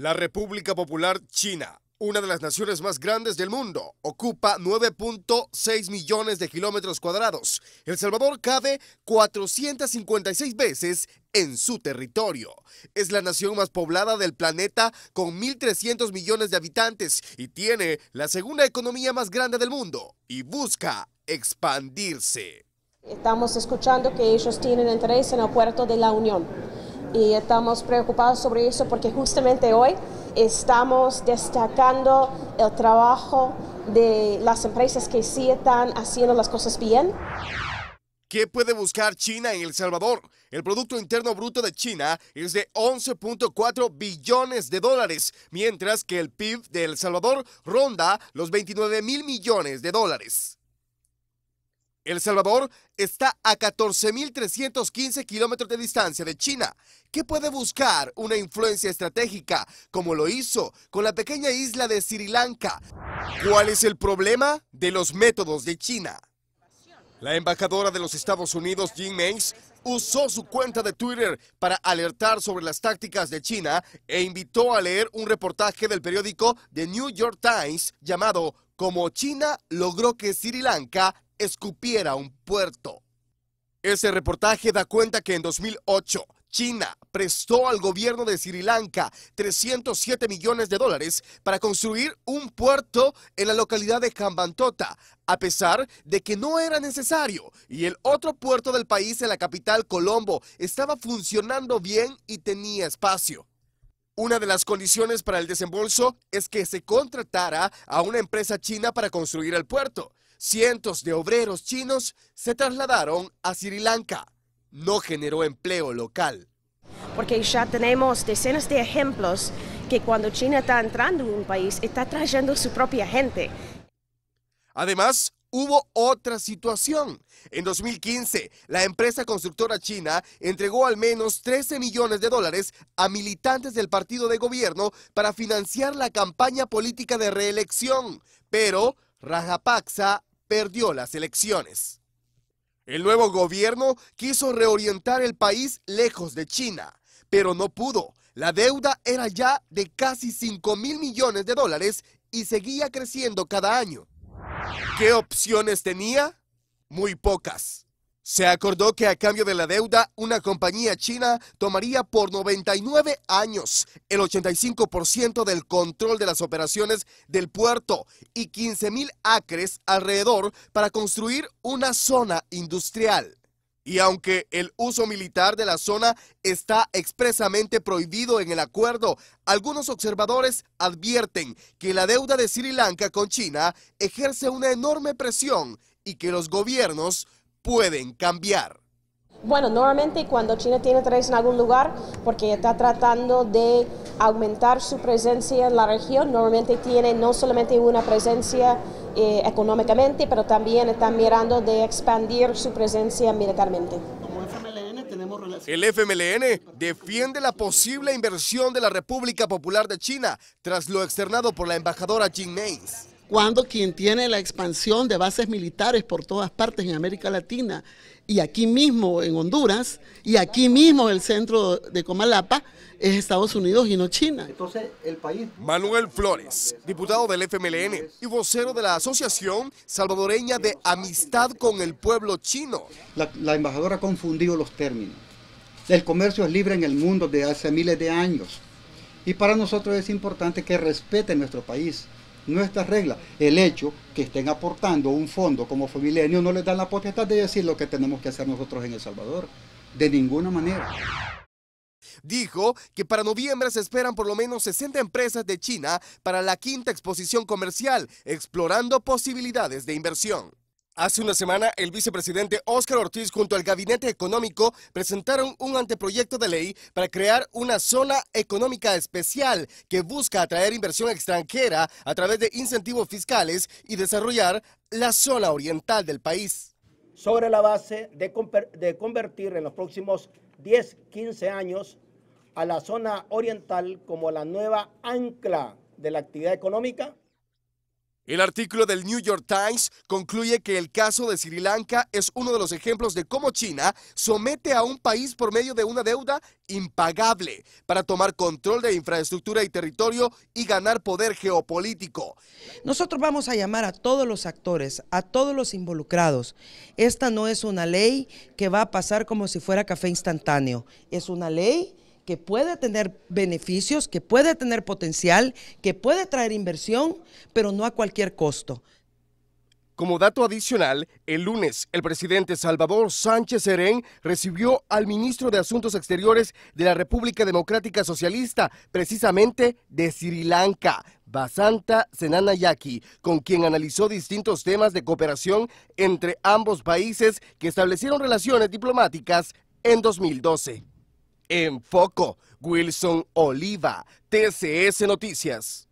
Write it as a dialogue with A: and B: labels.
A: La República Popular China, una de las naciones más grandes del mundo, ocupa 9.6 millones de kilómetros cuadrados. El Salvador cabe 456 veces en su territorio. Es la nación más poblada del planeta con 1.300 millones de habitantes y tiene la segunda economía más grande del mundo y busca expandirse.
B: Estamos escuchando que ellos tienen interés en el puerto de la Unión y estamos preocupados sobre eso porque justamente hoy estamos destacando el trabajo de las empresas que sí están haciendo las cosas bien.
A: ¿Qué puede buscar China en El Salvador? El Producto Interno Bruto de China es de 11.4 billones de dólares, mientras que el PIB de El Salvador ronda los 29 mil millones de dólares. El Salvador está a 14.315 kilómetros de distancia de China, que puede buscar una influencia estratégica, como lo hizo con la pequeña isla de Sri Lanka. ¿Cuál es el problema de los métodos de China? La embajadora de los Estados Unidos, Jim Mays, usó su cuenta de Twitter para alertar sobre las tácticas de China e invitó a leer un reportaje del periódico The New York Times llamado Como China logró que Sri Lanka escupiera un puerto. Ese reportaje da cuenta que en 2008 China prestó al gobierno de Sri Lanka 307 millones de dólares para construir un puerto en la localidad de Hambantota, a pesar de que no era necesario y el otro puerto del país en la capital Colombo estaba funcionando bien y tenía espacio. Una de las condiciones para el desembolso es que se contratara a una empresa china para construir el puerto. Cientos de
B: obreros chinos se trasladaron a Sri Lanka. No generó empleo local. Porque ya tenemos decenas de ejemplos que cuando China está entrando en un país, está trayendo su propia gente.
A: Además, hubo otra situación. En 2015, la empresa constructora china entregó al menos 13 millones de dólares a militantes del partido de gobierno para financiar la campaña política de reelección. Pero Rajapaksa perdió las elecciones. El nuevo gobierno quiso reorientar el país lejos de China, pero no pudo. La deuda era ya de casi 5 mil millones de dólares y seguía creciendo cada año. ¿Qué opciones tenía? Muy pocas. Se acordó que a cambio de la deuda, una compañía china tomaría por 99 años el 85% del control de las operaciones del puerto y 15.000 acres alrededor para construir una zona industrial. Y aunque el uso militar de la zona está expresamente prohibido en el acuerdo, algunos observadores advierten que la deuda de Sri Lanka con China ejerce una enorme presión y que los gobiernos pueden cambiar.
B: Bueno, normalmente cuando China tiene interés en algún lugar, porque está tratando de aumentar su presencia en la región, normalmente tiene no solamente una presencia eh, económicamente, pero también está mirando de expandir su presencia militarmente.
A: El FMLN defiende la posible inversión de la República Popular de China tras lo externado por la embajadora Jin Mays cuando quien tiene la expansión de bases militares por todas partes en América Latina y aquí mismo en Honduras y aquí mismo en el centro de Comalapa es Estados Unidos y no China. Entonces, el país. Manuel Flores, diputado del FMLN y vocero de la Asociación Salvadoreña de Amistad con el Pueblo Chino. La, embajadora ha confundido los términos. El comercio es libre en el mundo desde hace miles de años. Y para nosotros es importante que respete nuestro país nuestras reglas. El hecho que estén aportando un fondo como Familenio no les dan la potestad de decir lo que tenemos que hacer nosotros en El Salvador. De ninguna manera. Dijo que para noviembre se esperan por lo menos 60 empresas de China para la quinta exposición comercial, explorando posibilidades de inversión. Hace una semana, el vicepresidente Óscar Ortiz junto al Gabinete Económico presentaron un anteproyecto de ley para crear una zona económica especial que busca atraer inversión extranjera a través de incentivos fiscales y desarrollar la zona oriental del país. Sobre la base de, de convertir en los próximos 10, 15 años a la zona oriental como la nueva ancla de la actividad económica, el artículo del New York Times concluye que el caso de Sri Lanka es uno de los ejemplos de cómo China somete a un país por medio de una deuda impagable para tomar control de infraestructura y territorio y ganar poder
B: geopolítico. Nosotros vamos a llamar a todos los actores, a todos los involucrados. Esta no es una ley que va a pasar como si fuera café instantáneo. Es una ley que puede tener beneficios, que puede tener potencial, que puede traer inversión, pero no a cualquier costo.
A: Como dato adicional, el lunes el presidente Salvador Sánchez Serén recibió al ministro de Asuntos Exteriores de la República Democrática Socialista, precisamente de Sri Lanka, Basanta Senanayaki, con quien analizó distintos temas de cooperación entre ambos países que establecieron relaciones diplomáticas en 2012. En Foco, Wilson Oliva, TCS Noticias.